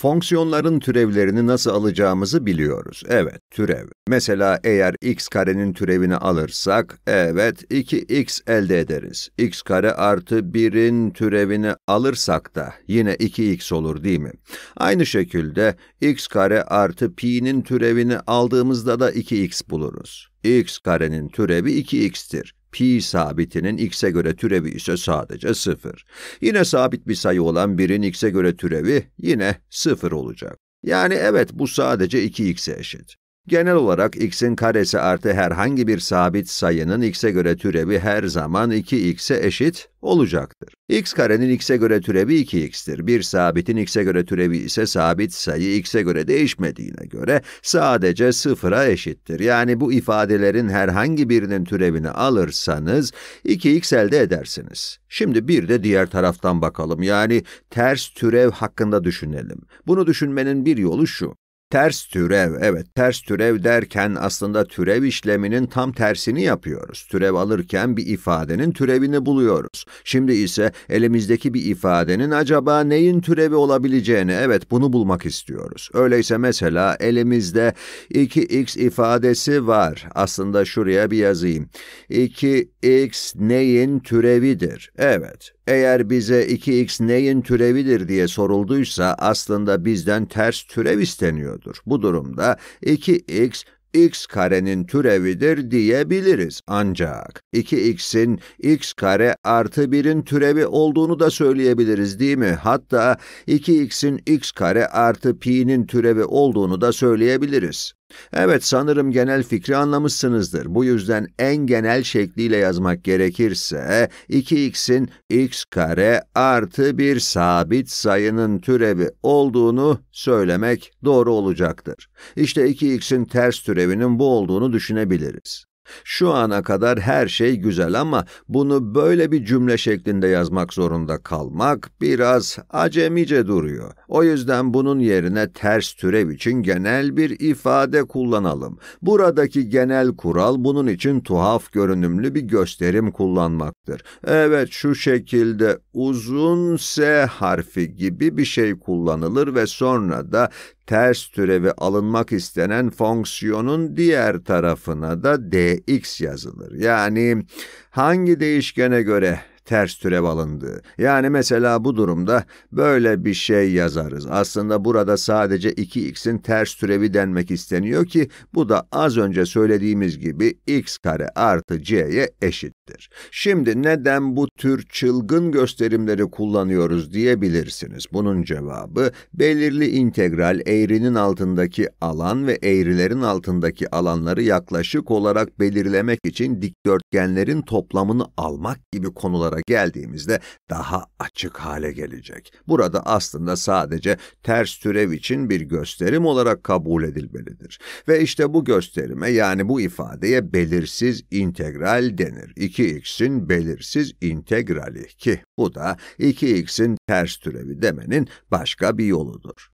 Fonksiyonların türevlerini nasıl alacağımızı biliyoruz. Evet, türev. Mesela eğer x karenin türevini alırsak, evet 2x elde ederiz. x kare artı 1'in türevini alırsak da yine 2x olur değil mi? Aynı şekilde x kare artı pi'nin türevini aldığımızda da 2x buluruz. x karenin türevi 2x'tir pi sabitinin x'e göre türevi ise sadece 0. Yine sabit bir sayı olan 1'in x'e göre türevi yine 0 olacak. Yani evet bu sadece 2x'e eşit. Genel olarak x'in karesi artı herhangi bir sabit sayının x'e göre türevi her zaman 2x'e eşit olacaktır. x karenin x'e göre türevi 2x'tir. Bir sabitin x'e göre türevi ise sabit sayı x'e göre değişmediğine göre sadece sıfıra eşittir. Yani bu ifadelerin herhangi birinin türevini alırsanız 2x elde edersiniz. Şimdi bir de diğer taraftan bakalım. Yani ters türev hakkında düşünelim. Bunu düşünmenin bir yolu şu. Ters türev, evet ters türev derken aslında türev işleminin tam tersini yapıyoruz. Türev alırken bir ifadenin türevini buluyoruz. Şimdi ise elimizdeki bir ifadenin acaba neyin türevi olabileceğini, evet bunu bulmak istiyoruz. Öyleyse mesela elimizde 2x ifadesi var. Aslında şuraya bir yazayım. 2x neyin türevidir? Evet, eğer bize 2x neyin türevidir diye sorulduysa aslında bizden ters türev isteniyordur. Bu durumda 2x x karenin türevidir diyebiliriz ancak 2x'in x kare artı 1'in türevi olduğunu da söyleyebiliriz değil mi? Hatta 2x'in x kare artı pi'nin türevi olduğunu da söyleyebiliriz. Evet sanırım genel fikri anlamışsınızdır. Bu yüzden en genel şekliyle yazmak gerekirse 2x'in x kare artı bir sabit sayının türevi olduğunu söylemek doğru olacaktır. İşte 2x'in ters türevinin bu olduğunu düşünebiliriz. Şu ana kadar her şey güzel ama bunu böyle bir cümle şeklinde yazmak zorunda kalmak biraz acemice duruyor. O yüzden bunun yerine ters türev için genel bir ifade kullanalım. Buradaki genel kural bunun için tuhaf görünümlü bir gösterim kullanmaktır. Evet şu şekilde uzun S harfi gibi bir şey kullanılır ve sonra da ters türevi alınmak istenen fonksiyonun diğer tarafına da dx yazılır. Yani hangi değişkene göre ters türev alındığı. Yani mesela bu durumda böyle bir şey yazarız. Aslında burada sadece 2x'in ters türevi denmek isteniyor ki bu da az önce söylediğimiz gibi x kare artı c'ye eşit demektir. Şimdi neden bu tür çılgın gösterimleri kullanıyoruz diyebilirsiniz. Bunun cevabı belirli integral eğrinin altındaki alan ve eğrilerin altındaki alanları yaklaşık olarak belirlemek için dikdörtgenlerin toplamını almak gibi konulara geldiğimizde daha açık hale gelecek. Burada aslında sadece ters türev için bir gösterim olarak kabul edilmelidir. Ve işte bu gösterime yani bu ifadeye belirsiz integral denir. İki 2x'in belirsiz integrali ki bu da 2x'in ters türevi demenin başka bir yoludur.